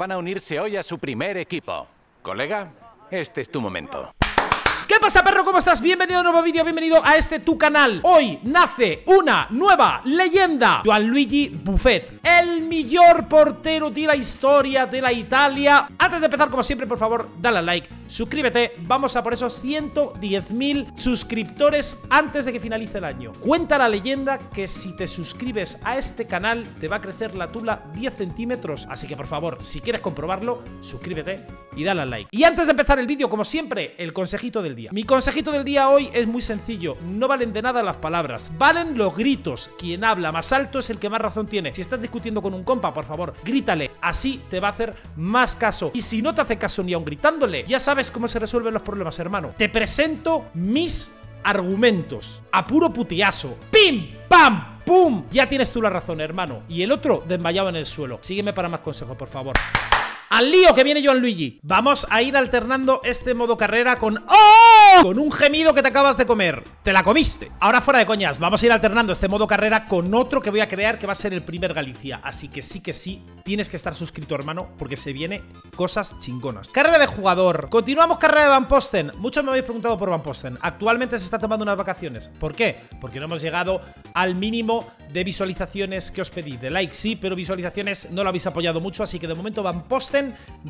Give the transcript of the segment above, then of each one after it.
van a unirse hoy a su primer equipo. Colega, este es tu momento. ¿Qué pasa, perro? ¿Cómo estás? Bienvenido a un nuevo vídeo, bienvenido a este tu canal. Hoy nace una nueva leyenda, Juan Luigi Buffet el mejor portero de la historia de la Italia. Antes de empezar, como siempre, por favor, dale like, suscríbete. Vamos a por esos 110.000 suscriptores antes de que finalice el año. Cuenta la leyenda que si te suscribes a este canal, te va a crecer la tula 10 centímetros. Así que, por favor, si quieres comprobarlo, suscríbete y dale a like. Y antes de empezar el vídeo, como siempre, el consejito del día. Mi consejito del día hoy es muy sencillo. No valen de nada las palabras. Valen los gritos. Quien habla más alto es el que más razón tiene. Si estás discutiendo con un compa, por favor, grítale. Así te va a hacer más caso. Y si no te hace caso ni aun gritándole, ya sabes cómo se resuelven los problemas, hermano. Te presento mis argumentos. A puro putiazo. ¡Pim! ¡Pam! ¡Pum! Ya tienes tú la razón, hermano. Y el otro desmayado en el suelo. Sígueme para más consejos, por favor al lío que viene Joan Luigi. Vamos a ir alternando este modo carrera con ¡Oh! Con un gemido que te acabas de comer. Te la comiste. Ahora fuera de coñas, vamos a ir alternando este modo carrera con otro que voy a crear que va a ser el primer Galicia. Así que sí que sí, tienes que estar suscrito, hermano, porque se vienen cosas chingonas. Carrera de jugador. Continuamos carrera de Van Posten. Muchos me habéis preguntado por Van Posten. Actualmente se está tomando unas vacaciones. ¿Por qué? Porque no hemos llegado al mínimo de visualizaciones que os pedí. De likes sí, pero visualizaciones no lo habéis apoyado mucho, así que de momento Van Posten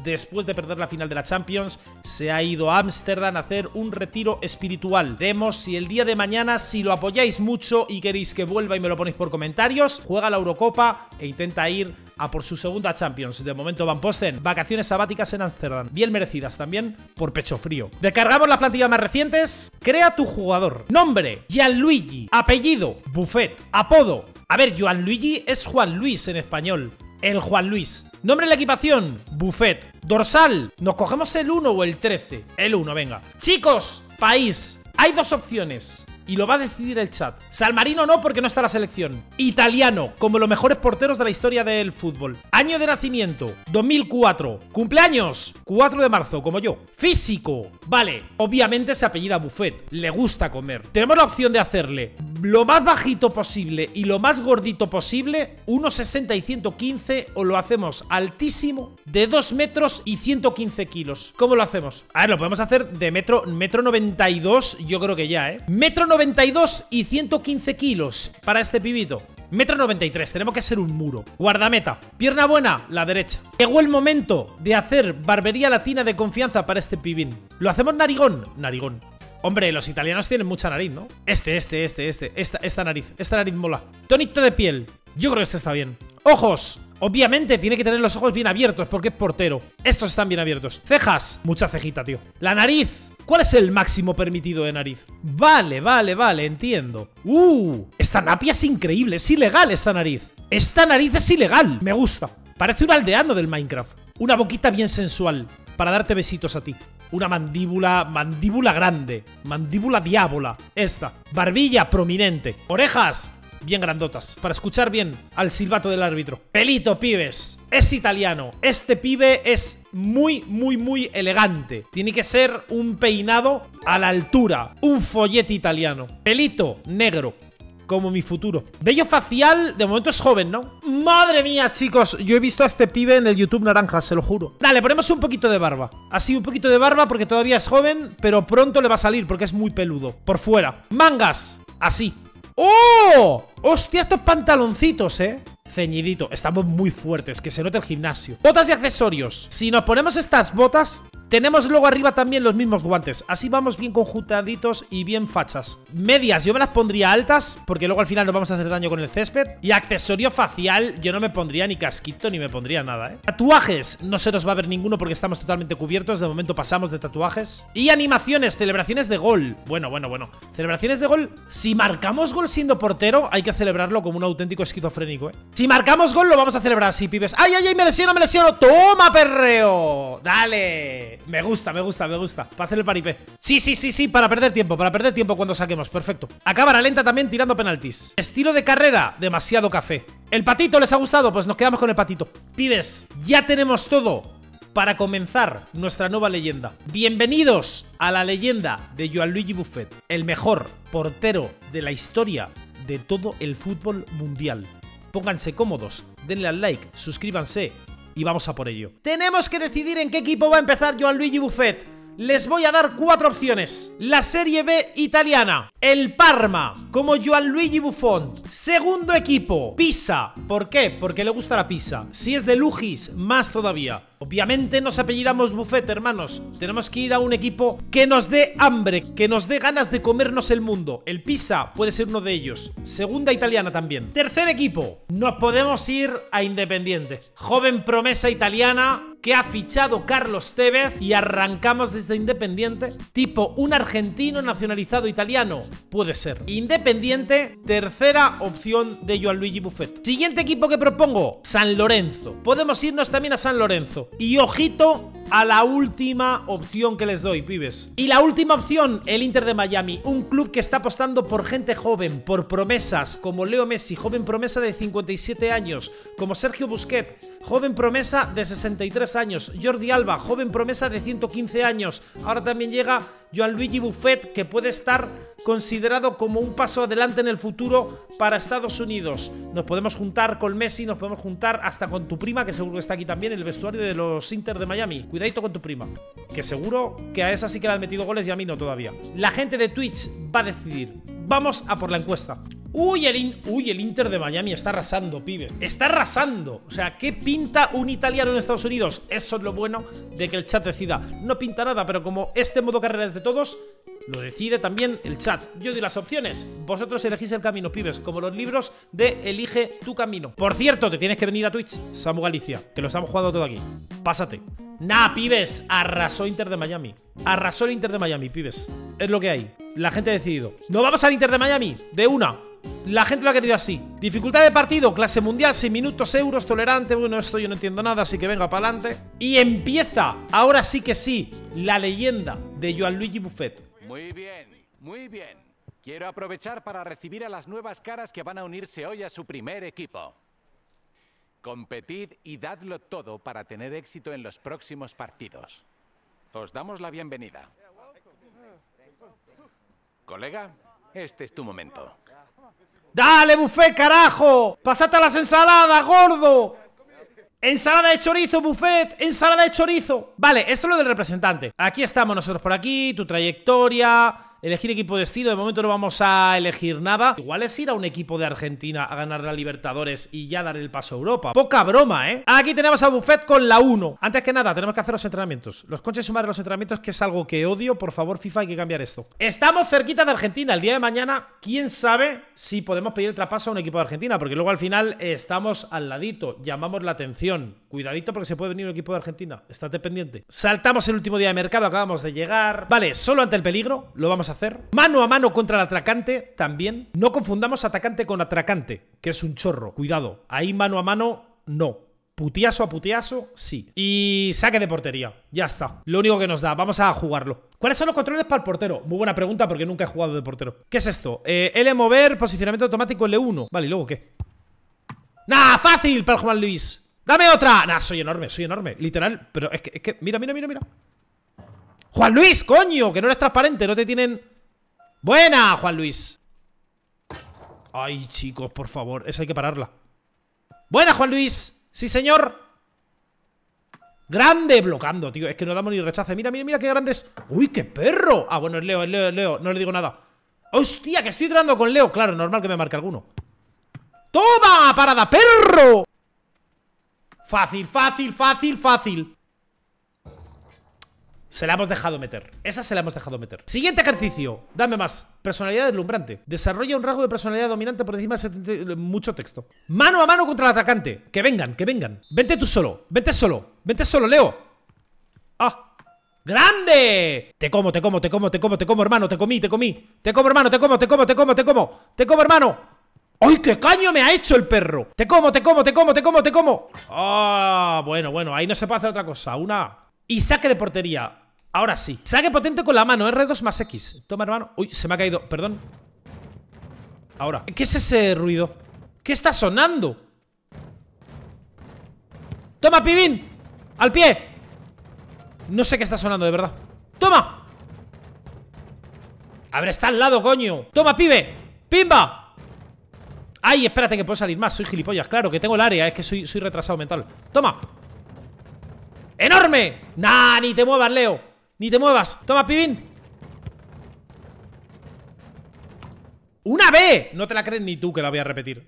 después de perder la final de la Champions, se ha ido a Ámsterdam a hacer un retiro espiritual. Veremos si el día de mañana, si lo apoyáis mucho y queréis que vuelva y me lo ponéis por comentarios, juega la Eurocopa e intenta ir a por su segunda Champions. De momento Van Posten, vacaciones sabáticas en Ámsterdam, bien merecidas también por pecho frío. Descargamos las plantillas más recientes, crea tu jugador. Nombre, Gianluigi. Apellido, Buffet. Apodo, a ver, Gianluigi Luigi es Juan Luis en español el Juan Luis. Nombre de la equipación, Buffet. Dorsal, nos cogemos el 1 o el 13. El 1, venga. Chicos, país, hay dos opciones. Y lo va a decidir el chat. Salmarino no, porque no está la selección. Italiano, como los mejores porteros de la historia del fútbol. Año de nacimiento, 2004. Cumpleaños, 4 de marzo, como yo. Físico, vale. Obviamente se apellida Buffet. Le gusta comer. Tenemos la opción de hacerle lo más bajito posible y lo más gordito posible, 1,60 y 115, o lo hacemos altísimo, de 2 metros y 115 kilos. ¿Cómo lo hacemos? A ver, lo podemos hacer de metro, metro 92, yo creo que ya, ¿eh? Metro 92 y 115 kilos para este pibito. Metro 93, tenemos que ser un muro. Guardameta, pierna buena, la derecha. Llegó el momento de hacer barbería latina de confianza para este pibín. ¿Lo hacemos narigón? Narigón. Hombre, los italianos tienen mucha nariz, ¿no? Este, este, este, este. Esta, esta nariz. Esta nariz mola. Tonito de piel. Yo creo que este está bien. ¡Ojos! Obviamente tiene que tener los ojos bien abiertos porque es portero. Estos están bien abiertos. Cejas. Mucha cejita, tío. La nariz. ¿Cuál es el máximo permitido de nariz? Vale, vale, vale, entiendo. ¡Uh! Esta napia es increíble. Es ilegal esta nariz. Esta nariz es ilegal. Me gusta. Parece un aldeano del Minecraft. Una boquita bien sensual para darte besitos a ti una mandíbula, mandíbula grande, mandíbula diábola, esta. Barbilla prominente, orejas bien grandotas, para escuchar bien al silbato del árbitro. Pelito, pibes, es italiano. Este pibe es muy, muy, muy elegante. Tiene que ser un peinado a la altura, un follete italiano. Pelito, negro, como mi futuro. Bello facial, de momento es joven, ¿no? Madre mía, chicos, yo he visto a este pibe en el YouTube naranja, se lo juro. Dale, ponemos un poquito de barba. Así, un poquito de barba porque todavía es joven, pero pronto le va a salir porque es muy peludo. Por fuera. Mangas, así. ¡Oh! Hostia, estos pantaloncitos, ¿eh? ceñidito. Estamos muy fuertes, que se note el gimnasio. Botas y accesorios. Si nos ponemos estas botas, tenemos luego arriba también los mismos guantes. Así vamos bien conjuntaditos y bien fachas. Medias, yo me las pondría altas, porque luego al final nos vamos a hacer daño con el césped. Y accesorio facial, yo no me pondría ni casquito ni me pondría nada, ¿eh? Tatuajes, no se nos va a ver ninguno porque estamos totalmente cubiertos. De momento pasamos de tatuajes. Y animaciones, celebraciones de gol. Bueno, bueno, bueno. Celebraciones de gol, si marcamos gol siendo portero, hay que celebrarlo como un auténtico esquizofrénico, ¿eh? Si marcamos gol lo vamos a celebrar así, pibes ¡Ay, ay, ay! Me lesiono, me lesiono ¡Toma, perreo! ¡Dale! Me gusta, me gusta, me gusta Para hacer el paripé Sí, sí, sí, sí Para perder tiempo Para perder tiempo cuando saquemos Perfecto Acaba lenta también tirando penaltis Estilo de carrera Demasiado café ¿El patito les ha gustado? Pues nos quedamos con el patito Pibes, ya tenemos todo para comenzar nuestra nueva leyenda. Bienvenidos a la leyenda de Luigi Buffet, el mejor portero de la historia de todo el fútbol mundial. Pónganse cómodos, denle al like, suscríbanse y vamos a por ello. Tenemos que decidir en qué equipo va a empezar Joan Luigi Buffet les voy a dar cuatro opciones. La Serie B italiana, el Parma, como Gianluigi Buffon. Segundo equipo, Pisa. ¿Por qué? Porque le gusta la Pisa. Si es de Lugis, más todavía. Obviamente nos apellidamos Buffet, hermanos. Tenemos que ir a un equipo que nos dé hambre, que nos dé ganas de comernos el mundo. El Pisa puede ser uno de ellos. Segunda italiana también. Tercer equipo, nos podemos ir a Independiente. Joven promesa italiana, que ha fichado Carlos Tevez y arrancamos desde Independiente, tipo un argentino nacionalizado italiano, puede ser. Independiente, tercera opción de Luigi Buffet. Siguiente equipo que propongo, San Lorenzo. Podemos irnos también a San Lorenzo. Y ojito a la última opción que les doy, pibes. Y la última opción, el Inter de Miami, un club que está apostando por gente joven, por promesas, como Leo Messi, joven promesa de 57 años, como Sergio Busquets, joven promesa de 63 años, Jordi Alba, joven promesa de 115 años, ahora también llega Luigi Buffet, que puede estar considerado como un paso adelante en el futuro para Estados Unidos. Nos podemos juntar con Messi, nos podemos juntar hasta con tu prima, que seguro que está aquí también, en el vestuario de los Inter de Miami. Cuidadito con tu prima, que seguro que a esa sí que le han metido goles y a mí no todavía. La gente de Twitch va a decidir. Vamos a por la encuesta. Uy el, Inter de Miami está arrasando, pibe Está arrasando. O sea, ¿qué pinta un italiano en Estados Unidos? Eso es lo bueno de que el chat decida. No pinta nada, pero como este modo carrera es de todos, lo decide también el chat. Yo doy las opciones. Vosotros elegís el camino, pibes, como los libros de Elige tu camino. Por cierto, te tienes que venir a Twitch, Samu Galicia, que lo estamos jugando todo aquí. Pásate. Nah, pibes, arrasó Inter de Miami. Arrasó el Inter de Miami, pibes. Es lo que hay. La gente ha decidido. No vamos al Inter de Miami, de una. La gente lo ha querido así. Dificultad de partido, clase mundial, 6 minutos, euros, tolerante. Bueno, esto yo no entiendo nada, así que venga para adelante. Y empieza, ahora sí que sí, la leyenda de Joan Luigi Buffet. Muy bien, muy bien. Quiero aprovechar para recibir a las nuevas caras que van a unirse hoy a su primer equipo. Competid y dadlo todo para tener éxito en los próximos partidos. Os damos la bienvenida. Colega, este es tu momento. ¡Dale, buffet, carajo! ¡Pasate las ensaladas, gordo! Ensalada de chorizo, buffet, ensalada de chorizo. Vale, esto es lo del representante. Aquí estamos nosotros por aquí, tu trayectoria, elegir equipo de estilo. De momento no vamos a elegir nada. Igual es ir a un equipo de Argentina a ganar la Libertadores y ya dar el paso a Europa. Poca broma, ¿eh? Aquí tenemos a Buffet con la 1. Antes que nada, tenemos que hacer los entrenamientos. Los coches sumar los entrenamientos, que es algo que odio. Por favor, FIFA, hay que cambiar esto. Estamos cerquita de Argentina. El día de mañana, quién sabe si podemos pedir el traspaso a un equipo de Argentina. Porque luego al final estamos al ladito. Llamamos la atención. Cuidadito porque se puede venir un equipo de Argentina. Estate pendiente. Saltamos el último día de mercado. Acabamos de llegar. Vale, solo ante el peligro lo vamos a hacer. Mano a mano contra el atracante también. No confundamos atacante con atracante, que es un chorro. Cuidado. Ahí mano a mano, no. Putiaso a putiaso, sí. Y saque de portería. Ya está. Lo único que nos da. Vamos a jugarlo. ¿Cuáles son los controles para el portero? Muy buena pregunta porque nunca he jugado de portero. ¿Qué es esto? Eh, L mover, posicionamiento automático L1. Vale, ¿y luego qué? ¡Nah! ¡Fácil para Juan Luis! ¡Dame otra! Nah, soy enorme, soy enorme. Literal, pero es que, es que... Mira, mira, mira, mira. ¡Juan Luis, coño! Que no eres transparente, no te tienen... ¡Buena, Juan Luis! Ay, chicos, por favor, esa hay que pararla ¡Buena, Juan Luis! ¡Sí, señor! ¡Grande! Blocando, tío, es que no damos ni rechace Mira, mira, mira qué grande es ¡Uy, qué perro! Ah, bueno, es Leo, es Leo, es Leo No le digo nada ¡Hostia, que estoy entrando con Leo! Claro, normal que me marque alguno ¡Toma! ¡Parada, perro! Fácil, fácil, fácil, fácil se la hemos dejado meter. Esa se la hemos dejado meter. Siguiente ejercicio. Dame más. Personalidad deslumbrante. Desarrolla un rasgo de personalidad dominante por encima de 70... mucho texto. Mano a mano contra el atacante. Que vengan, que vengan. Vente tú solo. Vente solo. Vente solo, Leo. ¡Ah! ¡Grande! Te como, te como, te como, te como, te como, hermano. Te comí, te comí. Te como, hermano. Te como, te como, te como, te como. Te como, hermano. ¡Ay, qué caño me ha hecho el perro! ¡Te como, te como, te como, te como, te como! ¡Ah! bueno, bueno, ahí no se puede hacer otra cosa. Una y saque de portería. Ahora sí. Saque potente con la mano. ¿eh? R2 más X. Toma, hermano. Uy, se me ha caído. Perdón. Ahora. ¿Qué es ese ruido? ¿Qué está sonando? ¡Toma, pibín! ¡Al pie! No sé qué está sonando, de verdad. ¡Toma! A ver, está al lado, coño. ¡Toma, pibe! ¡Pimba! ¡Ay, espérate que puedo salir más! Soy gilipollas, claro, que tengo el área. Es que soy, soy retrasado mental. ¡Toma! ¡Enorme! ¡Nah! Ni te muevas, Leo. Ni te muevas. Toma, pibín. ¡Una B! No te la crees ni tú que la voy a repetir.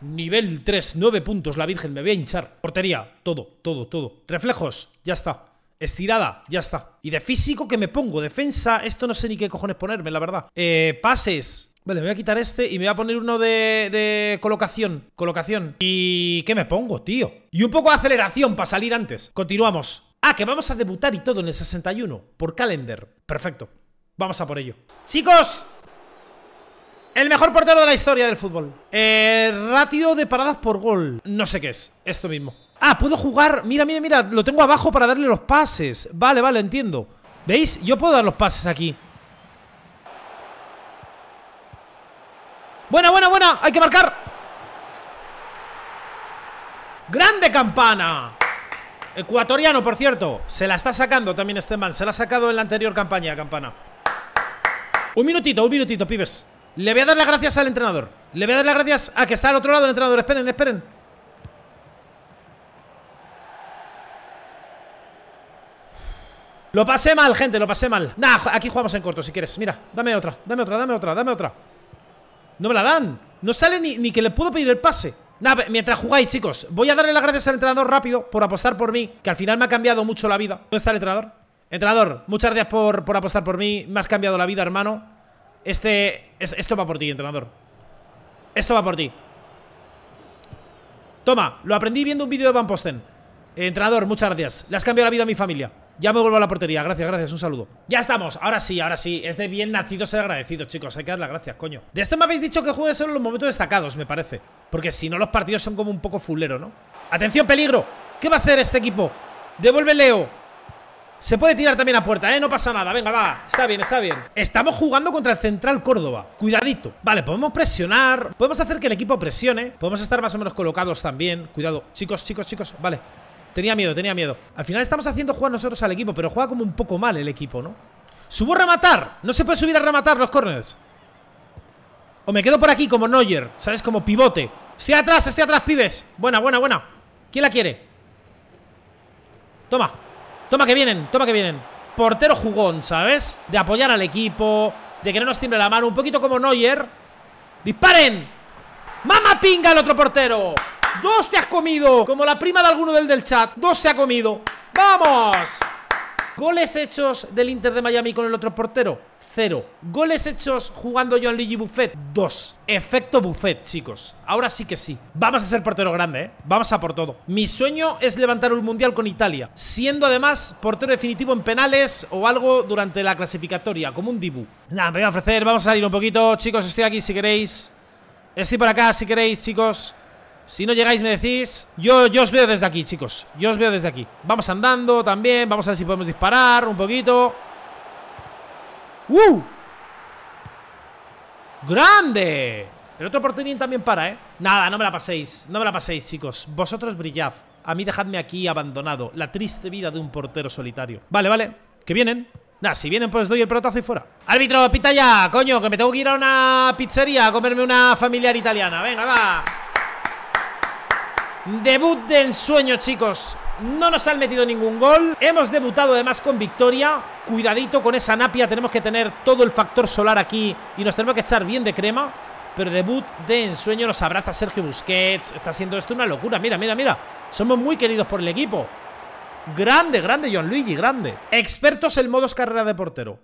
Nivel 3, 9 puntos. La Virgen, me voy a hinchar. Portería, todo, todo, todo. Reflejos, ya está. Estirada, ya está. Y de físico que me pongo. Defensa, esto no sé ni qué cojones ponerme, la verdad. Eh, pases, Vale, me voy a quitar este y me voy a poner uno de, colocación. Colocación. ¿Y qué me pongo, tío? Y un poco de aceleración para salir antes. Continuamos. Ah, que vamos a debutar y todo en el 61. Por calendar. Perfecto. Vamos a por ello. Chicos, el mejor portero de la historia del fútbol. Eh, ratio de paradas por gol. No sé qué es. Esto mismo. Ah, puedo jugar. Mira, mira, mira. Lo tengo abajo para darle los pases. Vale, vale, entiendo. ¿Veis? Yo puedo dar los pases aquí. Buena, buena, buena. Hay que marcar. Grande campana. Ecuatoriano, por cierto. Se la está sacando también este man. Se la ha sacado en la anterior campaña, campana. Un minutito, un minutito, pibes. Le voy a dar las gracias al entrenador. Le voy a dar las gracias a que está al otro lado el entrenador. Esperen, esperen. Lo pasé mal, gente, lo pasé mal. Nah, aquí jugamos en corto si quieres. Mira, dame otra, dame otra, dame otra, dame otra. No me la dan. No sale ni, que le puedo pedir el pase. Nada, mientras jugáis, chicos, voy a darle las gracias al entrenador rápido por apostar por mí, que al final me ha cambiado mucho la vida. ¿Dónde está el entrenador? Entrenador, muchas gracias por, por apostar por mí. Me has cambiado la vida, hermano. Este, esto va por ti, entrenador. Esto va por ti. Toma, lo aprendí viendo un vídeo de Van Posten. Eh, entrenador, muchas gracias. Le has cambiado la vida a mi familia. Ya me vuelvo a la portería, gracias, gracias, un saludo Ya estamos, ahora sí, ahora sí Es de bien nacido ser agradecido, chicos, hay que dar las gracias, coño De esto me habéis dicho que juegue solo en los momentos destacados, me parece Porque si no los partidos son como un poco fulero, ¿no? ¡Atención, peligro! ¿Qué va a hacer este equipo? Devuelve Leo se puede tirar también a puerta, ¿eh? No pasa nada, venga, va Está bien, está bien Estamos jugando contra el Central Córdoba Cuidadito Vale, podemos presionar Podemos hacer que el equipo presione Podemos estar más o menos colocados también Cuidado Chicos, chicos, chicos Vale Tenía miedo, tenía miedo. Al final estamos haciendo jugar nosotros al equipo, pero juega como un poco mal el equipo, ¿no? ¡Subo a rematar! No se puede subir a rematar los corners. O me quedo por aquí como Neuer, ¿sabes? Como pivote. Estoy atrás, estoy atrás, pibes. Buena, buena, buena. ¿Quién la quiere? Toma. Toma que vienen, toma que vienen. Portero jugón, ¿sabes? De apoyar al equipo, de que no nos timbre la mano, un poquito como Neuer. ¡Disparen! ¡Mama pinga el otro portero! Dos te has comido. Como la prima de alguno del del chat. Dos se ha comido. ¡Vamos! Goles hechos del Inter de Miami con el otro portero. Cero. Goles hechos jugando yo en Luigi Buffet. Dos. Efecto Buffet, chicos. Ahora sí que sí. Vamos a ser portero grande, ¿eh? Vamos a por todo. Mi sueño es levantar un mundial con Italia, siendo además portero definitivo en penales o algo durante la clasificatoria, como un Dibu. Nada, me voy a ofrecer. Vamos a salir un poquito. Chicos, estoy aquí si queréis. Estoy por acá si queréis, chicos. Si no llegáis me decís yo, yo os veo desde aquí, chicos Yo os veo desde aquí Vamos andando también Vamos a ver si podemos disparar un poquito ¡Uh! ¡Grande! El otro porterín también para, ¿eh? Nada, no me la paséis No me la paséis, chicos Vosotros brillad A mí dejadme aquí abandonado La triste vida de un portero solitario Vale, vale Que vienen Nada, si vienen pues doy el pelotazo y fuera Árbitro, pita ya, coño Que me tengo que ir a una pizzería A comerme una familiar italiana Venga, va Debut de ensueño, chicos. No nos han metido ningún gol. Hemos debutado además con victoria. Cuidadito con esa napia. Tenemos que tener todo el factor solar aquí y nos tenemos que echar bien de crema. Pero debut de ensueño nos abraza Sergio Busquets. Está siendo esto una locura. Mira, mira, mira. Somos muy queridos por el equipo. Grande, grande, John Luigi, grande. Expertos en modos carrera de portero.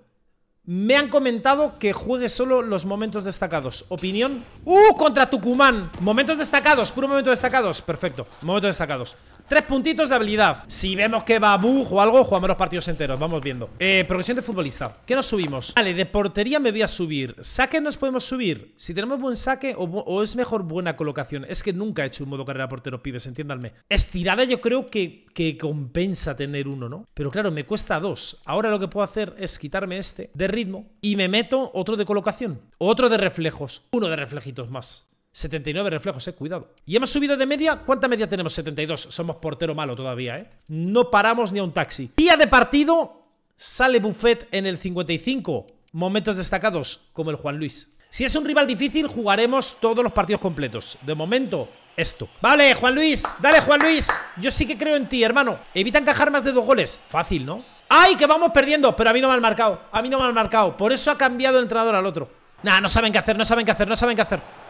Me han comentado que juegue solo los momentos destacados. ¿Opinión? ¡Uh! Contra Tucumán. Momentos destacados, puro momento destacados. Perfecto, momentos destacados. Tres puntitos de habilidad. Si vemos que va a bug o algo, jugamos los partidos enteros. Vamos viendo. Eh, progresión de futbolista. ¿Qué nos subimos? Vale, de portería me voy a subir. Saque nos podemos subir. Si tenemos buen saque o, es mejor buena colocación. Es que nunca he hecho un modo carrera portero, pibes, entiéndanme. Estirada yo creo que, que compensa tener uno, ¿no? Pero claro, me cuesta dos. Ahora lo que puedo hacer es quitarme este de ritmo y me meto otro de colocación. Otro de reflejos. Uno de reflejitos más. 79 reflejos, eh, cuidado. Y hemos subido de media, ¿cuánta media tenemos? 72, somos portero malo todavía, eh. No paramos ni a un taxi. Día de partido, sale Buffet en el 55. Momentos destacados, como el Juan Luis. Si es un rival difícil, jugaremos todos los partidos completos. De momento, esto. Vale, Juan Luis, dale, Juan Luis. Yo sí que creo en ti, hermano. Evita encajar más de dos goles. Fácil, ¿no? ¡Ay, que vamos perdiendo! Pero a mí no me han marcado. A mí no me han marcado. Por eso ha cambiado el entrenador al otro. Nah, no saben qué hacer, no saben qué hacer, no saben qué hacer.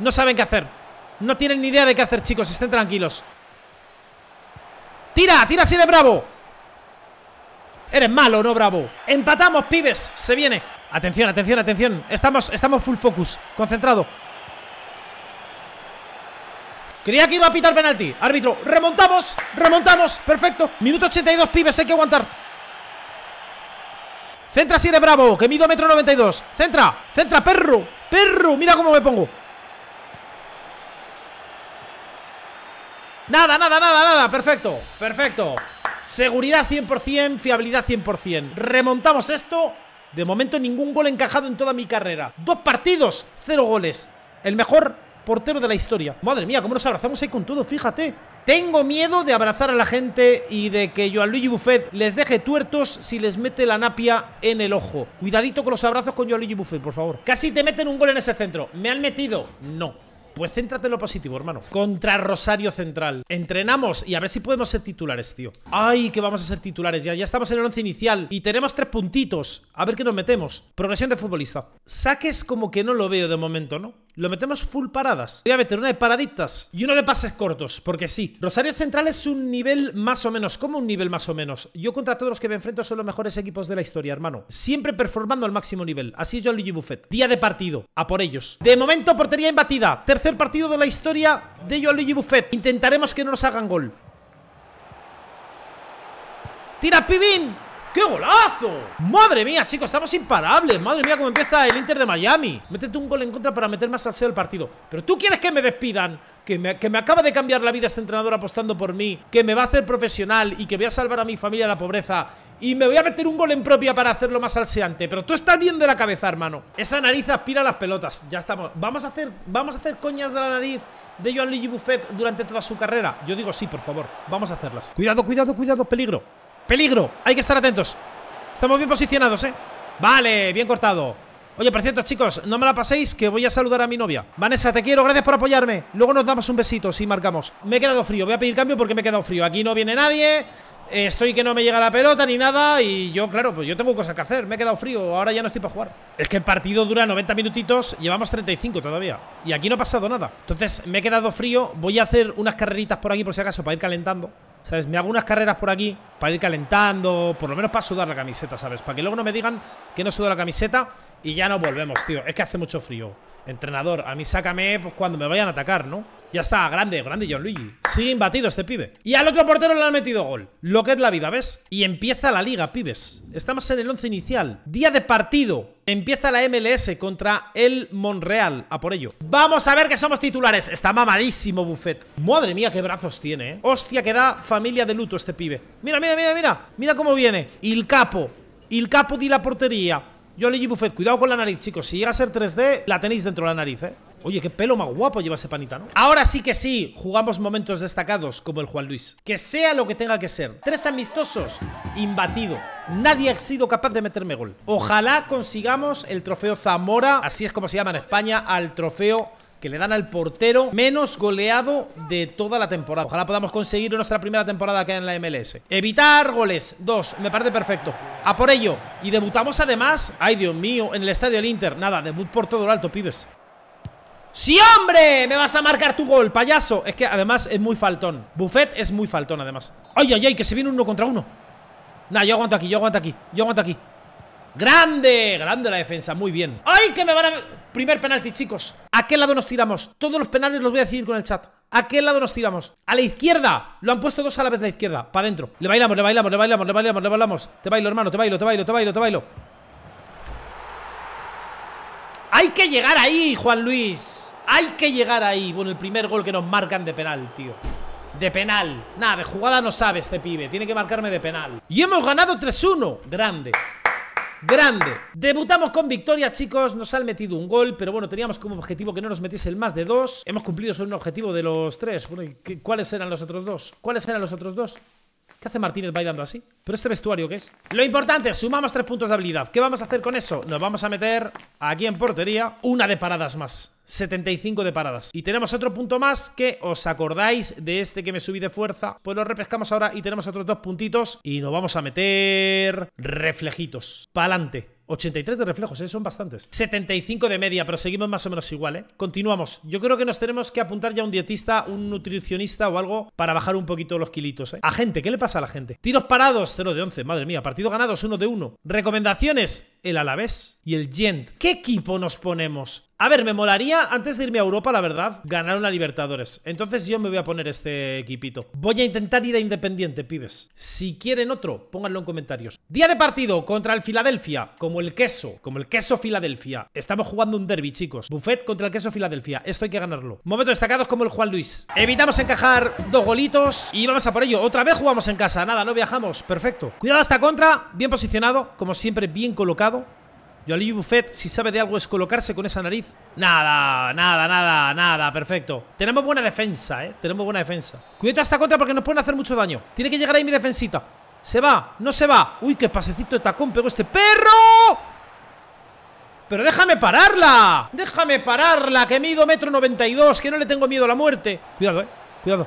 No saben qué hacer. No tienen ni idea de qué hacer, chicos. Estén tranquilos. ¡Tira! ¡Tira si eres bravo! Eres malo, no bravo. ¡Empatamos, pibes! Se viene. Atención, atención, atención. Estamos, estamos full focus. Concentrado. Creía que iba a pitar penalti. Árbitro, remontamos, remontamos. Perfecto. Minuto 82, pibes, hay que aguantar. Centra si eres bravo, que mido metro 92. Centra, centra, perro, perro. Mira cómo me pongo. Nada, nada, nada, nada. Perfecto, perfecto. Seguridad 100%, fiabilidad 100%. Remontamos esto. De momento ningún gol encajado en toda mi carrera. Dos partidos, cero goles. El mejor portero de la historia. Madre mía, cómo nos abrazamos ahí con todo, fíjate. Tengo miedo de abrazar a la gente y de que Joan Luigi Buffet les deje tuertos si les mete la napia en el ojo. Cuidadito con los abrazos con Joan Luigi Buffet, por favor. Casi te meten un gol en ese centro. ¿Me han metido? No. Pues céntrate en lo positivo, hermano. Contra Rosario Central. Entrenamos y a ver si podemos ser titulares, tío. Ay, que vamos a ser titulares ya. Ya estamos en el once inicial y tenemos tres puntitos. A ver qué nos metemos. Progresión de futbolista. Saques como que no lo veo de momento, ¿no? lo metemos full paradas. Voy a meter una de paraditas y uno de pases cortos, porque sí. Rosario Central es un nivel más o menos. ¿Cómo un nivel más o menos? Yo contra todos los que me enfrento son los mejores equipos de la historia, hermano. Siempre performando al máximo nivel. Así es John Luigi Buffet. Día de partido. A por ellos. De momento, portería embatida Tercer partido de la historia de John Luigi Buffet. Intentaremos que no nos hagan gol. ¡Tira, Pibín! ¡Qué golazo! ¡Madre mía, chicos! Estamos imparables. ¡Madre mía, cómo empieza el Inter de Miami! Métete un gol en contra para meter más alce el partido. Pero tú quieres que me despidan. Que me, que me, acaba de cambiar la vida este entrenador apostando por mí, que me va a hacer profesional y que voy a salvar a mi familia de la pobreza y me voy a meter un gol en propia para hacerlo más alseante, pero tú estás bien de la cabeza, hermano. Esa nariz aspira las pelotas, ya estamos. Vamos a hacer, vamos a hacer coñas de la nariz de Joan Luigi Buffet durante toda su carrera. Yo digo sí, por favor, vamos a hacerlas. Cuidado, cuidado, cuidado, peligro. Peligro, hay que estar atentos Estamos bien posicionados, eh Vale, bien cortado Oye, por cierto, chicos, no me la paséis que voy a saludar a mi novia Vanessa, te quiero, gracias por apoyarme Luego nos damos un besito si marcamos Me he quedado frío, voy a pedir cambio porque me he quedado frío Aquí no viene nadie Estoy que no me llega la pelota ni nada y yo, claro, pues yo tengo cosas que hacer. Me he quedado frío, ahora ya no estoy para jugar. Es que el partido dura 90 minutitos, llevamos 35 todavía y aquí no ha pasado nada. Entonces me he quedado frío, voy a hacer unas carreritas por aquí por si acaso para ir calentando. ¿Sabes? Me hago unas carreras por aquí para ir calentando, por lo menos para sudar la camiseta, ¿sabes? Para que luego no me digan que no sudo la camiseta y ya no volvemos, tío. Es que hace mucho frío. Entrenador, a mí sácame pues, cuando me vayan a atacar, ¿no? Ya está, grande, grande John Luigi. Sigue imbatido este pibe. Y al otro portero le han metido gol. Lo que es la vida, ¿ves? Y empieza la liga, pibes. Estamos en el 11 inicial. Día de partido. Empieza la MLS contra el Monreal. A por ello. Vamos a ver que somos titulares. Está mamadísimo Buffet. Madre mía, qué brazos tiene, ¿eh? Hostia, que da familia de luto este pibe. Mira, mira, mira, mira. Mira cómo viene. Il capo. Il el capo de la portería. Yo le Buffet, cuidado con la nariz, chicos. Si llega a ser 3D, la tenéis dentro de la nariz, ¿eh? Oye, qué pelo más guapo lleva ese panita, ¿no? Ahora sí que sí, jugamos momentos destacados como el Juan Luis. Que sea lo que tenga que ser. Tres amistosos, imbatido. Nadie ha sido capaz de meterme gol. Ojalá consigamos el trofeo Zamora, así es como se llama en España, al trofeo que le dan al portero menos goleado de toda la temporada. Ojalá podamos conseguir nuestra primera temporada acá en la MLS. Evitar goles, dos, me parece perfecto. A por ello. Y debutamos además, ay Dios mío, en el estadio del Inter. Nada, debut por todo lo alto, pibes. ¡Sí, hombre! Me vas a marcar tu gol, payaso. Es que además es muy faltón. Buffet es muy faltón, además. ¡Ay, ay, ay! Que se viene uno contra uno. nada yo aguanto aquí, yo aguanto aquí, yo aguanto aquí. ¡Grande! Grande la defensa, muy bien ¡Ay, que me van a... Primer penalti, chicos ¿A qué lado nos tiramos? Todos los penales los voy a decidir con el chat ¿A qué lado nos tiramos? A la izquierda Lo han puesto dos a la vez a la izquierda Para adentro Le bailamos, le bailamos, le bailamos, le bailamos, le bailamos Te bailo, hermano, te bailo, te bailo, te bailo, te bailo Hay que llegar ahí, Juan Luis Hay que llegar ahí Bueno, el primer gol que nos marcan de penal, tío de penal. Nada, de jugada no sabe este pibe. Tiene que marcarme de penal. Y hemos ganado 3-1. Grande. Grande. Debutamos con victoria, chicos. Nos han metido un gol, pero bueno, teníamos como objetivo que no nos metiese el más de dos. Hemos cumplido solo un objetivo de los tres. Bueno, ¿cuáles eran los otros dos? ¿Cuáles eran los otros dos? ¿Qué hace Martínez bailando así? ¿Pero este vestuario qué es? Lo importante, sumamos tres puntos de habilidad ¿Qué vamos a hacer con eso? Nos vamos a meter aquí en portería Una de paradas más 75 de paradas. Y tenemos otro punto más que os acordáis de este que me subí de fuerza. Pues lo repescamos ahora y tenemos otros dos puntitos. Y nos vamos a meter reflejitos. Pa'lante. 83 de reflejos, ¿eh? son bastantes. 75 de media, pero seguimos más o menos igual, ¿eh? Continuamos. Yo creo que nos tenemos que apuntar ya a un dietista, un nutricionista o algo para bajar un poquito los kilitos, ¿eh? A gente, ¿qué le pasa a la gente? Tiros parados, 0 de 11, madre mía. Partido ganados, 1 de 1. Recomendaciones, el Alavés y el Gent. ¿Qué equipo nos ponemos? A ver, me molaría, antes de irme a Europa, la verdad, ganar una Libertadores. Entonces yo me voy a poner este equipito. Voy a intentar ir a Independiente, pibes. Si quieren otro, pónganlo en comentarios. Día de partido contra el Filadelfia. Como el queso, como el queso Filadelfia. Estamos jugando un derby, chicos. Buffet contra el queso Filadelfia. Esto hay que ganarlo. Momentos destacados como el Juan Luis. Evitamos encajar dos golitos y vamos a por ello. Otra vez jugamos en casa. Nada, no viajamos. Perfecto. Cuidado hasta contra. Bien posicionado. Como siempre, bien colocado. Jolie Buffet, si sabe de algo, es colocarse con esa nariz. Nada, nada, nada, nada. Perfecto. Tenemos buena defensa, ¿eh? Tenemos buena defensa. Cuidado hasta contra porque nos pueden hacer mucho daño. Tiene que llegar ahí mi defensita. Se va, no se va. Uy, qué pasecito de tacón pegó este perro. ¡Pero déjame pararla! ¡Déjame pararla! Que mido metro 92, que no le tengo miedo a la muerte. Cuidado, eh. Cuidado.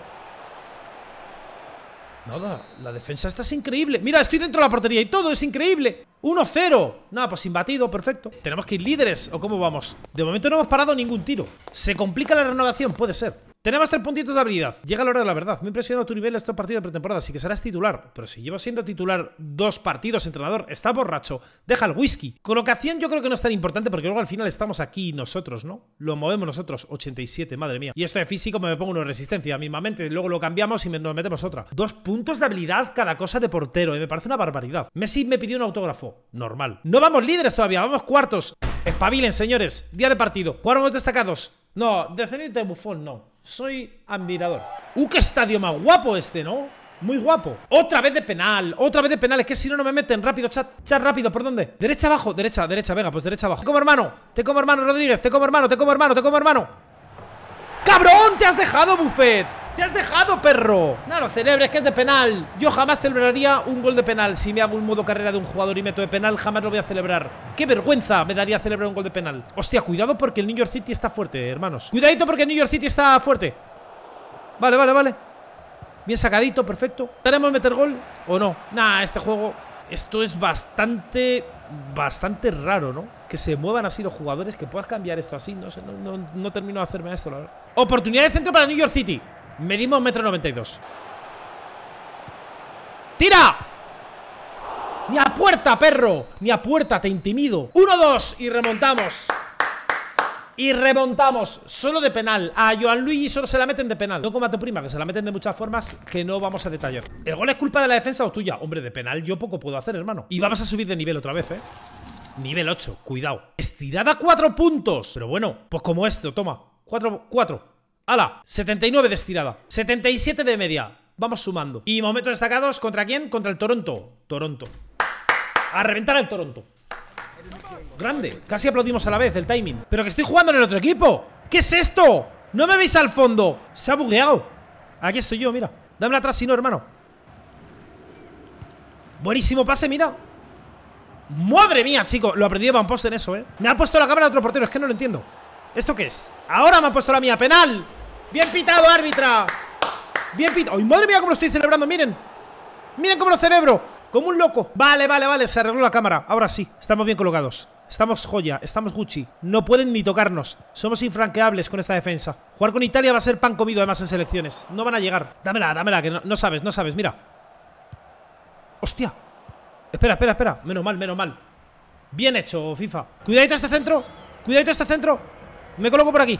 Nada, la defensa está es increíble Mira, estoy dentro de la portería y todo, es increíble 1-0, nada, pues sin batido, perfecto Tenemos que ir líderes, ¿o cómo vamos? De momento no hemos parado ningún tiro Se complica la renovación, puede ser tenemos tres puntitos de habilidad. Llega la hora de la verdad. Me ha impresionado tu nivel en estos partidos de pretemporada, así que serás titular. Pero si llevo siendo titular dos partidos, entrenador, está borracho, deja el whisky. Colocación yo creo que no es tan importante porque luego al final estamos aquí nosotros, ¿no? Lo movemos nosotros, 87, madre mía. Y esto de físico me pongo una resistencia mismamente, luego lo cambiamos y nos metemos otra. Dos puntos de habilidad cada cosa de portero, Y ¿eh? me parece una barbaridad. Messi me pidió un autógrafo, normal. No vamos líderes todavía, vamos cuartos. Espabilen, señores. Día de partido. Cuatro destacados. No, descendiente de bufón no. Soy admirador. ¡Uh, qué estadio más guapo este, ¿no? Muy guapo. Otra vez de penal. Otra vez de penal. Es que si no, no me meten. Rápido, chat. Chat rápido. ¿Por dónde? Derecha abajo. Derecha, derecha. Venga, pues derecha abajo. Te como hermano. Te como hermano, Rodríguez. Te como hermano. Te como hermano. Te como hermano. ¡Cabrón! ¡Te has dejado, Buffet! ¡Te has dejado, perro! No lo celebres, que es de penal. Yo jamás celebraría un gol de penal. Si me hago un modo carrera de un jugador y meto de penal, jamás lo voy a celebrar. ¡Qué vergüenza me daría celebrar un gol de penal! Hostia, cuidado porque el New York City está fuerte, hermanos. Cuidadito porque el New York City está fuerte. Vale, vale, vale. Bien sacadito, perfecto. ¿Tenemos meter gol o no? Nah, este juego... Esto es bastante... Bastante raro, ¿no? Que se muevan así los jugadores, que puedas cambiar esto así. No sé, no, no, no termino de hacerme esto, la verdad. Oportunidad de centro para New York City. Medimos metro 92. ¡Tira! ¡Ni a puerta, perro! ¡Ni a puerta, te intimido! Uno, dos Y remontamos. Y remontamos solo de penal A Joan Luigi solo se la meten de penal No como a tu prima, que se la meten de muchas formas Que no vamos a detallar ¿El gol es culpa de la defensa o tuya? Hombre, de penal yo poco puedo hacer, hermano Y vamos a subir de nivel otra vez, ¿eh? Nivel 8, cuidado Estirada 4 puntos Pero bueno, pues como esto, toma 4, 4 ¡Hala! 79 de estirada. 77 de media. Vamos sumando. Y momentos destacados, ¿contra quién? Contra el Toronto. Toronto. A reventar al Toronto. Grande. Casi aplaudimos a la vez el timing. Pero que estoy jugando en el otro equipo. ¿Qué es esto? No me veis al fondo. Se ha bugueado. Aquí estoy yo, mira. dame atrás si no, hermano. Buenísimo pase, mira. Madre mía, chico. Lo ha aprendido Van Post en eso, eh. Me ha puesto la cámara de otro portero. Es que no lo entiendo. ¿Esto qué es? Ahora me ha puesto la mía, penal Bien pitado, árbitra Bien pitado, ¡ay madre mía cómo lo estoy celebrando! Miren, miren cómo lo celebro Como un loco, vale, vale, vale, se arregló la cámara Ahora sí, estamos bien colocados Estamos joya, estamos Gucci No pueden ni tocarnos, somos infranqueables con esta defensa Jugar con Italia va a ser pan comido además en selecciones No van a llegar, dámela, dámela Que no, sabes, no sabes, mira ¡Hostia! Espera, espera, espera, menos mal, menos mal Bien hecho, FIFA Cuidadito este centro, cuidadito este centro me coloco por aquí.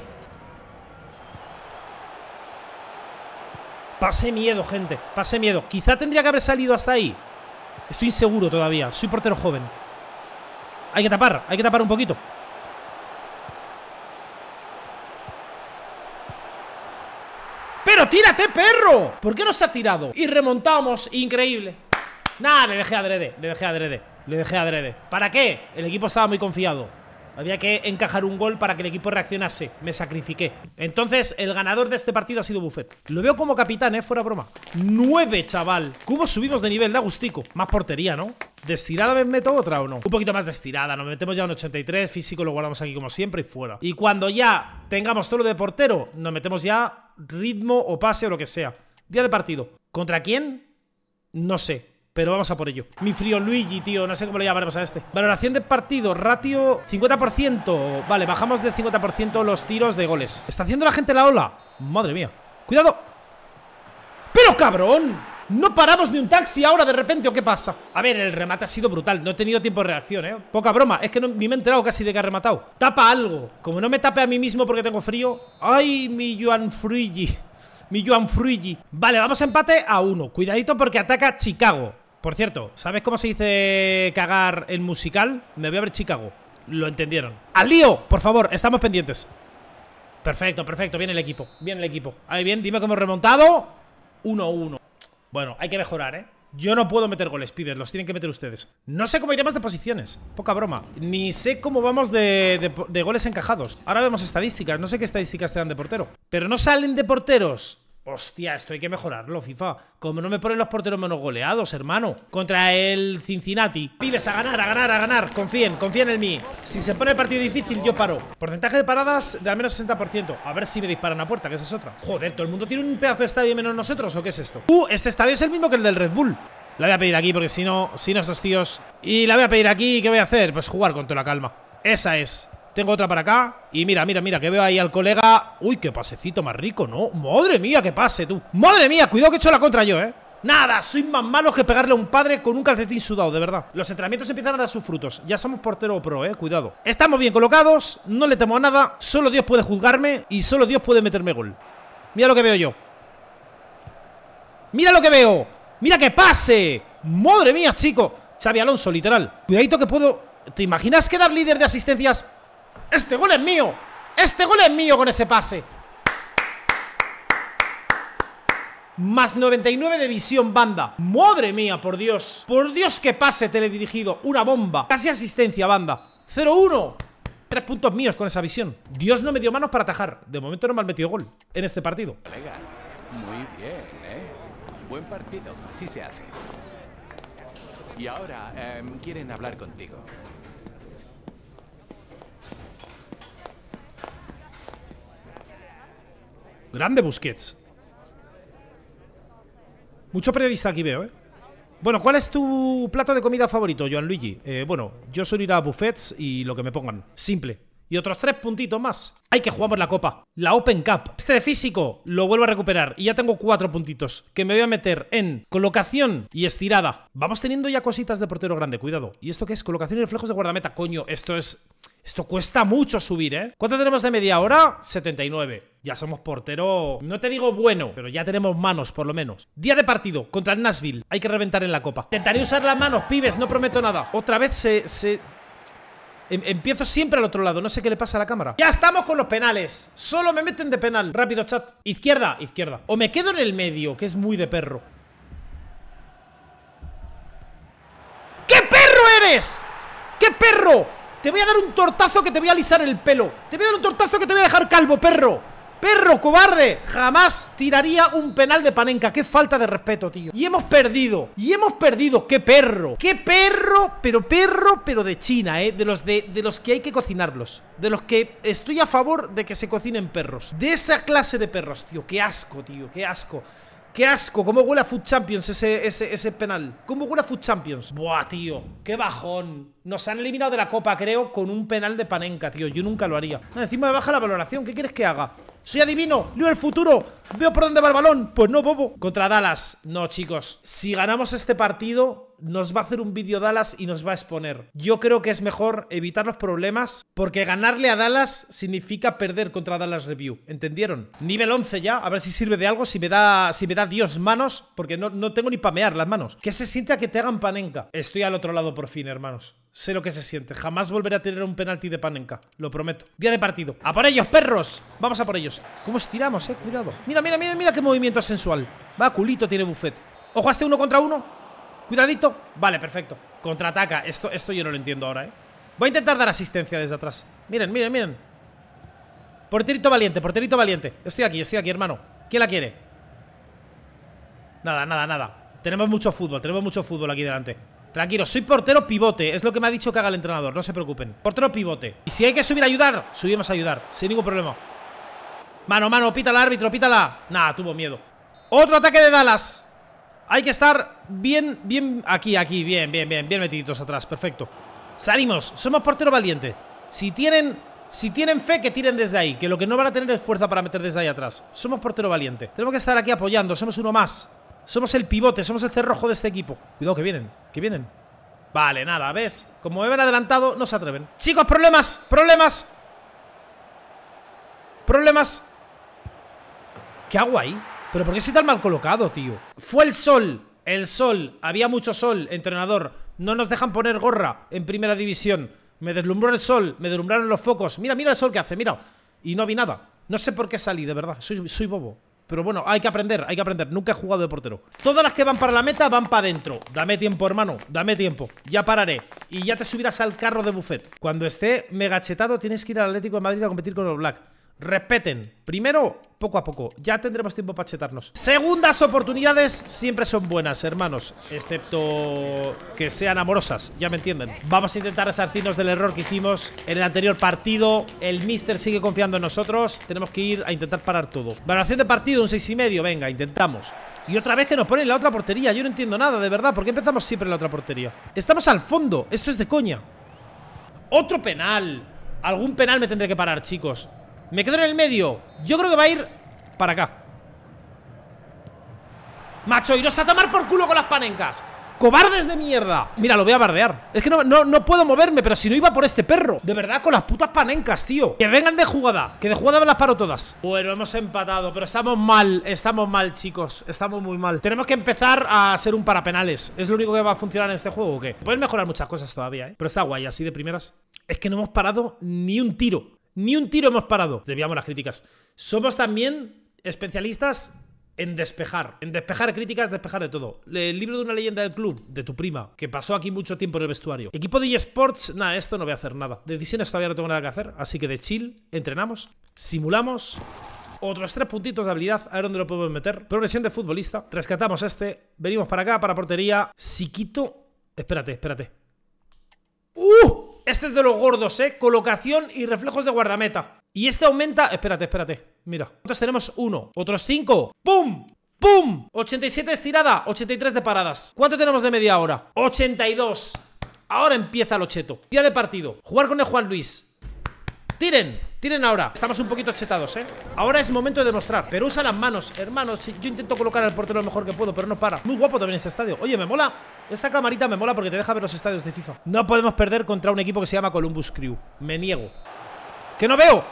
Pase miedo, gente. Pase miedo. Quizá tendría que haber salido hasta ahí. Estoy inseguro todavía. Soy portero joven. Hay que tapar. Hay que tapar un poquito. ¡Pero tírate, perro! ¿Por qué no se ha tirado? Y remontamos. Increíble. Nada, le dejé adrede. Le dejé adrede. Le dejé adrede. ¿Para qué? El equipo estaba muy confiado. Había que encajar un gol para que el equipo reaccionase. Me sacrifiqué. Entonces, el ganador de este partido ha sido Buffet. Lo veo como capitán, ¿eh? Fuera broma. Nueve, chaval. ¿Cómo subimos de nivel? de gustico. Más portería, ¿no? ¿Destirada me meto otra o no? Un poquito más destirada nos metemos ya un 83 Físico lo guardamos aquí como siempre y fuera Y cuando ya tengamos todo lo de portero Nos metemos ya ritmo o pase o lo que sea Día de partido ¿Contra quién? No sé pero vamos a por ello. Mi frío Luigi, tío, no sé cómo le llamaremos a este. Valoración de partido, ratio 50%. Vale, bajamos de 50% los tiros de goles. ¿Está haciendo la gente la ola? Madre mía. ¡Cuidado! ¡Pero cabrón! No paramos ni un taxi ahora de repente, ¿o qué pasa? A ver, el remate ha sido brutal, no he tenido tiempo de reacción, ¿eh? Poca broma, es que me he enterado casi de que ha rematado. Tapa algo. Como no me tape a mí mismo porque tengo frío... ¡Ay, mi Juan Fruigi! Mi Juan Fruigi. Vale, vamos a empate a uno. Cuidadito porque ataca Chicago. Por cierto, ¿sabes cómo se dice cagar en musical? Me voy a ver Chicago. Lo entendieron. ¡Al lío! Por favor, estamos pendientes. Perfecto, perfecto. Viene el equipo. Viene el equipo. Ahí bien, dime cómo hemos remontado. 1-1. Bueno, hay que mejorar, ¿eh? Yo no puedo meter goles, pibes. Los tienen que meter ustedes. No sé cómo iremos de posiciones. Poca broma. Ni sé cómo vamos de, de goles encajados. Ahora vemos estadísticas. No sé qué estadísticas te dan de portero. Pero no salen de porteros. Hostia, esto hay que mejorarlo, FIFA. Como no me ponen los porteros menos goleados, hermano. Contra el Cincinnati. Pibes, a ganar, a ganar, a ganar. Confíen, confíen en mí. Si se pone el partido difícil, yo paro. Porcentaje de paradas de al menos 60%. A ver si me disparan a puerta, que esa es otra. Joder, ¿todo el mundo tiene un pedazo de estadio menos nosotros o qué es esto? Uh, este estadio es el mismo que el del Red Bull. La voy a pedir aquí porque si no, si no estos tíos... Y la voy a pedir aquí, ¿qué voy a hacer? Pues jugar con toda la calma. Esa es. Tengo otra para acá. Y mira, mira, mira, que veo ahí al colega. Uy, qué pasecito más rico, ¿no? Madre mía, que pase, tú. Madre mía, cuidado que he hecho la contra yo, ¿eh? Nada, soy más malo que pegarle a un padre con un calcetín sudado, de verdad. Los entrenamientos empiezan a dar sus frutos. Ya somos portero pro, eh, cuidado. Estamos bien colocados, no le temo a nada. Solo Dios puede juzgarme y solo Dios puede meterme gol. Mira lo que veo yo. Mira lo que veo. Mira que pase. Madre mía, chico. Xavi Alonso, literal. Cuidadito que puedo... ¿Te imaginas quedar líder de asistencias este gol es mío. Este gol es mío con ese pase. Más 99 de visión banda Madre mía, por Dios Por Dios que pase teledirigido Una bomba Casi asistencia banda 0-1 Tres puntos míos con esa visión Dios no me dio manos para atajar De momento no me han metido gol En este partido Muy bien, ¿eh? Buen partido, así se hace Y ahora, em, quieren hablar contigo Grande Busquets. Mucho periodista aquí veo, ¿eh? Bueno, ¿cuál es tu plato de comida favorito, Joan Luigi? Eh, bueno, yo suelo ir a buffets y lo que me pongan. Simple. Y otros tres puntitos más. Hay que jugar por la copa. La Open Cup. Este de físico lo vuelvo a recuperar. Y ya tengo cuatro puntitos. Que me voy a meter en colocación y estirada. Vamos teniendo ya cositas de portero grande. Cuidado. ¿Y esto qué es? Colocación y reflejos de guardameta. Coño, esto es... Esto cuesta mucho subir, ¿eh? ¿Cuánto tenemos de media hora? 79. Ya somos portero, no te digo bueno, pero ya tenemos manos por lo menos. Día de partido contra el Nashville. Hay que reventar en la copa. Intentaré usar las manos, pibes, no prometo nada. Otra vez se... se... Em, empiezo siempre al otro lado, no sé qué le pasa a la cámara. Ya estamos con los penales. Solo me meten de penal. Rápido, chat. Izquierda, izquierda. O me quedo en el medio, que es muy de perro. ¡Qué perro eres! ¡Qué perro! Te voy a dar un tortazo que te voy a alisar el pelo. Te voy a dar un tortazo que te voy a dejar calvo, perro. Perro, cobarde. Jamás tiraría un penal de panenca. Qué falta de respeto, tío. Y hemos perdido. Y hemos perdido. Qué perro. Qué perro, pero perro, pero de China, ¿eh? De los, de, de los que hay que cocinarlos. De los que estoy a favor de que se cocinen perros. De esa clase de perros, tío. Qué asco, tío. Qué asco. ¡Qué asco! ¿Cómo huele a Food Champions ese, ese, ese penal? ¿Cómo huele a Food Champions? Buah, tío. ¡Qué bajón! Nos han eliminado de la copa, creo, con un penal de panenca, tío. Yo nunca lo haría. encima me baja la valoración. ¿Qué quieres que haga? Soy adivino, leo el futuro Veo por dónde va el balón, pues no, bobo Contra Dallas, no chicos Si ganamos este partido, nos va a hacer un vídeo Dallas y nos va a exponer. Yo creo que es mejor evitar los problemas porque ganarle a Dallas significa perder contra Dallas Review. ¿Entendieron? Nivel 11 ya, a ver si sirve de algo, si me da, si me da Dios manos, porque no, no tengo ni pamear las manos. ¿Qué se siente a que te hagan panenca? Estoy al otro lado por fin, hermanos. Sé lo que se siente. Jamás volveré a tener un penalti de Panenka. Lo prometo. Día de partido. ¡A por ellos, perros! Vamos a por ellos. ¿Cómo estiramos, eh? Cuidado. Mira, mira, mira, mira qué movimiento sensual. Va, culito tiene Buffet. Ojo a este uno contra uno. Cuidadito. Vale, perfecto. Contraataca. Esto, esto yo no lo entiendo ahora, eh. Voy a intentar dar asistencia desde atrás. Miren, miren, miren. Porterito valiente, porterito valiente. Estoy aquí, estoy aquí, hermano. ¿Quién la quiere? Nada, nada, nada. Tenemos mucho fútbol, tenemos mucho fútbol aquí delante. Tranquilo, soy portero pivote. Es lo que me ha dicho que haga el entrenador. No se preocupen. Portero pivote. Y si hay que subir a ayudar, subimos a ayudar. Sin ningún problema. Mano, mano, pítala, árbitro, pítala. Nah, tuvo miedo. Otro ataque de Dallas. Hay que estar bien, bien. Aquí, aquí, bien, bien, bien, bien metiditos atrás. Perfecto. Salimos. Somos portero valiente. Si tienen. Si tienen fe, que tiren desde ahí. Que lo que no van a tener es fuerza para meter desde ahí atrás. Somos portero valiente. Tenemos que estar aquí apoyando. Somos uno más. Somos el pivote, somos el cerrojo de este equipo. Cuidado, que vienen, que vienen. Vale, nada, ¿ves? Como me ven adelantado, no se atreven. Chicos, problemas, problemas. Problemas. ¿Qué hago ahí? ¿Pero por qué estoy tan mal colocado, tío? Fue el sol, el sol. Había mucho sol, entrenador. No nos dejan poner gorra en primera división. Me deslumbró el sol, me deslumbraron los focos. Mira, mira el sol que hace, mira. Y no vi nada. No sé por qué salí, de verdad. Soy, soy bobo. Pero bueno, hay que aprender, hay que aprender. Nunca he jugado de portero. Todas las que van para la meta van para adentro. Dame tiempo, hermano. Dame tiempo. Ya pararé. Y ya te subirás al carro de buffet. Cuando esté megachetado, tienes que ir al Atlético de Madrid a competir con los Black. Respeten. Primero, poco a poco. Ya tendremos tiempo para chetarnos. Segundas oportunidades siempre son buenas, hermanos. Excepto que sean amorosas, ya me entienden. Vamos a intentar resarcirnos del error que hicimos en el anterior partido. El Mister sigue confiando en nosotros. Tenemos que ir a intentar parar todo. Valoración de partido, un y medio, Venga, intentamos. Y otra vez que nos ponen la otra portería. Yo no entiendo nada, de verdad. ¿Por qué empezamos siempre en la otra portería? Estamos al fondo. Esto es de coña. Otro penal. Algún penal me tendré que parar, chicos. Me quedo en el medio Yo creo que va a ir para acá Macho, iros a tomar por culo con las panencas ¡Cobardes de mierda! Mira, lo voy a bardear Es que no, no, puedo moverme, pero si no iba por este perro De verdad, con las putas panencas, tío Que vengan de jugada, que de jugada me las paro todas Bueno, hemos empatado, pero estamos mal Estamos mal, chicos, estamos muy mal Tenemos que empezar a ser un parapenales ¿Es lo único que va a funcionar en este juego o qué? Pueden mejorar muchas cosas todavía, ¿eh? Pero está guay, así de primeras Es que no hemos parado ni un tiro ni un tiro hemos parado. Debíamos las críticas. Somos también especialistas en despejar, en despejar críticas, despejar de todo. El libro de una leyenda del club, de tu prima, que pasó aquí mucho tiempo en el vestuario. Equipo de eSports, nada, esto no voy a hacer nada. De decisiones todavía no tengo nada que hacer, así que de chill, entrenamos, simulamos. Otros tres puntitos de habilidad, a ver dónde lo podemos meter. Progresión de futbolista, rescatamos este, venimos para acá, para portería. Si Espérate, espérate. ¡Uh! Este es de los gordos, ¿eh? Colocación y reflejos de guardameta. Y este aumenta... Espérate, espérate. Mira. ¿Cuántos tenemos uno. Otros cinco. ¡Pum! ¡Pum! 87 estirada, 83 de paradas. ¿Cuánto tenemos de media hora? 82. Ahora empieza el cheto. Día de partido. Jugar con el Juan Luis. ¡Tiren! Tiren ahora. Estamos un poquito chetados, ¿eh? Ahora es momento de demostrar. Pero usa las manos. Hermanos, yo intento colocar al portero lo mejor que puedo, pero no para. Muy guapo también este estadio. Oye, me mola. Esta camarita me mola porque te deja ver los estadios de FIFA. No podemos perder contra un equipo que se llama Columbus Crew. Me niego. ¡Que no veo!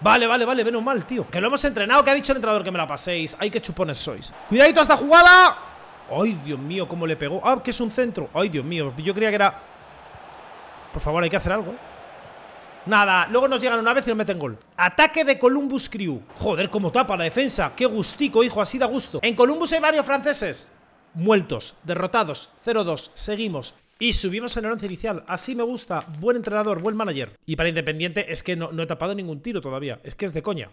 Vale, vale, vale, menos mal, tío Que lo hemos entrenado, que ha dicho el entrenador que me la paséis Hay que chupones sois ¡Cuidadito a esta jugada! ¡Ay, Dios mío, cómo le pegó! Ah, que es un centro ¡Ay, Dios mío! Yo creía que era... Por favor, hay que hacer algo, ¿eh? Nada, luego nos llegan una vez y nos meten gol Ataque de Columbus Crew Joder, cómo tapa la defensa Qué gustico, hijo, así da gusto En Columbus hay varios franceses Muertos, derrotados, 0-2, seguimos y subimos en el once inicial. Así me gusta. Buen entrenador, buen manager. Y para Independiente es que no, he tapado ningún tiro todavía. Es que es de coña.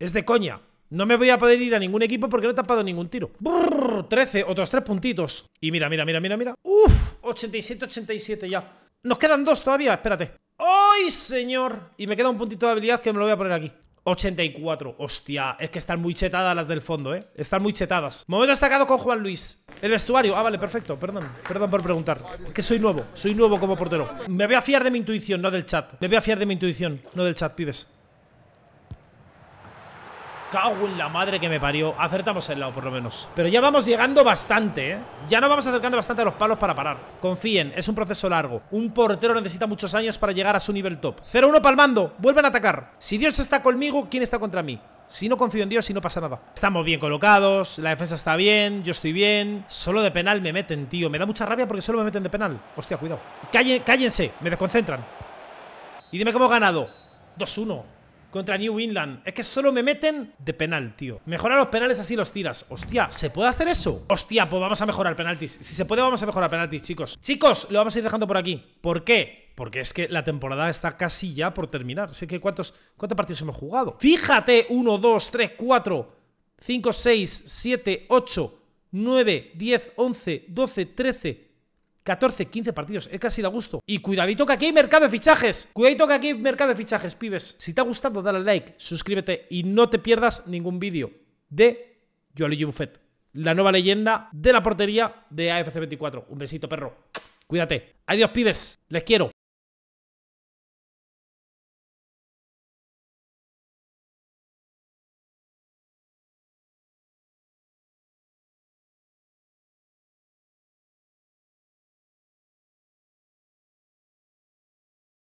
Es de coña. No me voy a poder ir a ningún equipo porque no he tapado ningún tiro. 13, otros 3 puntitos. Y mira, mira, mira, mira, mira. Uf, 87-87 ya. Nos quedan dos todavía, espérate. ¡Ay, señor! Y me queda un puntito de habilidad que me lo voy a poner aquí 84, hostia, es que están muy chetadas las del fondo, eh Están muy chetadas Momento destacado con Juan Luis El vestuario, ah, vale, perfecto, perdón, perdón por preguntar es que soy nuevo, soy nuevo como portero Me voy a fiar de mi intuición, no del chat Me voy a fiar de mi intuición, no del chat, pibes Cago en la madre que me parió. Acertamos el lado, por lo menos. Pero ya vamos llegando bastante, ¿eh? Ya nos vamos acercando bastante a los palos para parar. Confíen, es un proceso largo. Un portero necesita muchos años para llegar a su nivel top. 0-1 palmando. Vuelven a atacar. Si Dios está conmigo, ¿quién está contra mí? Si no confío en Dios, si no pasa nada. Estamos bien colocados, la defensa está bien, yo estoy bien. Solo de penal me meten, tío. Me da mucha rabia porque solo me meten de penal. Hostia, cuidado. cállense, me desconcentran. Y dime cómo he ganado. 2-1 contra New England. Es que solo me meten de penal, tío. Mejora los penales así los tiras. Hostia, ¿se puede hacer eso? Hostia, pues vamos a mejorar penaltis. Si se puede, vamos a mejorar penaltis, chicos. Chicos, lo vamos a ir dejando por aquí. ¿Por qué? Porque es que la temporada está casi ya por terminar. Así que ¿cuántos, cuántos partidos hemos jugado? Fíjate, 1, 2, 3, 4, 5, 6, 7, 8, 9, 10, 11, 12, 13... 14, 15 partidos. Es casi da gusto. Y cuidadito que aquí hay mercado de fichajes. Cuidadito que aquí hay mercado de fichajes, pibes. Si te ha gustado, dale like, suscríbete y no te pierdas ningún vídeo de Jolie Buffet. La nueva leyenda de la portería de AFC24. Un besito, perro. Cuídate. Adiós, pibes. Les quiero.